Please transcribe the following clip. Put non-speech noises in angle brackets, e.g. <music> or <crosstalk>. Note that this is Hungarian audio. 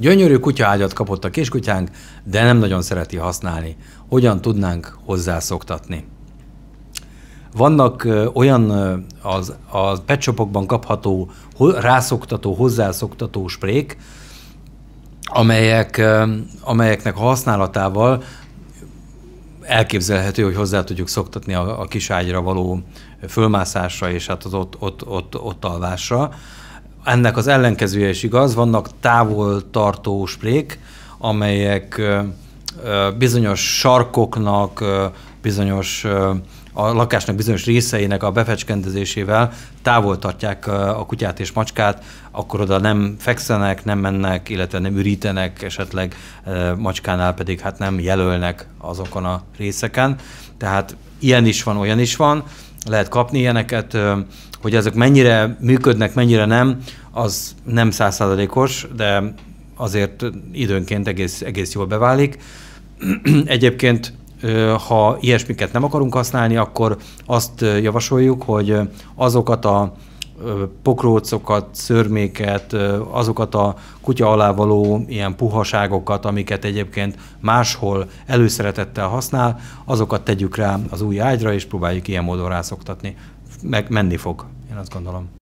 Gyönyörű kutyaágyat kapott a kiskutyánk, de nem nagyon szereti használni. Hogyan tudnánk hozzászoktatni? Vannak olyan az, az petshopokban kapható, rászoktató, hozzászoktató sprék, amelyek, amelyeknek a használatával elképzelhető, hogy hozzá tudjuk szoktatni a, a kiságyra való fölmászásra és hát az ott, ott, ott, ott alvásra ennek az ellenkezője is igaz, vannak távol tartó sprék, amelyek bizonyos sarkoknak, bizonyos a lakásnak bizonyos részeinek a befecskendezésével távol tartják a kutyát és macskát, akkor oda nem fekszenek, nem mennek, illetve nem ürítenek, esetleg macskánál pedig hát nem jelölnek azokon a részeken. Tehát ilyen is van, olyan is van lehet kapni ilyeneket, hogy ezek mennyire működnek, mennyire nem, az nem százszázalékos, de azért időnként egész, egész jól beválik. <clears throat> Egyébként ha ilyesmiket nem akarunk használni, akkor azt javasoljuk, hogy azokat a pokrócokat, szörméket, azokat a kutya alá való ilyen puhaságokat, amiket egyébként máshol előszeretettel használ, azokat tegyük rá az új ágyra, és próbáljuk ilyen módon rászoktatni. Meg menni fog, én azt gondolom.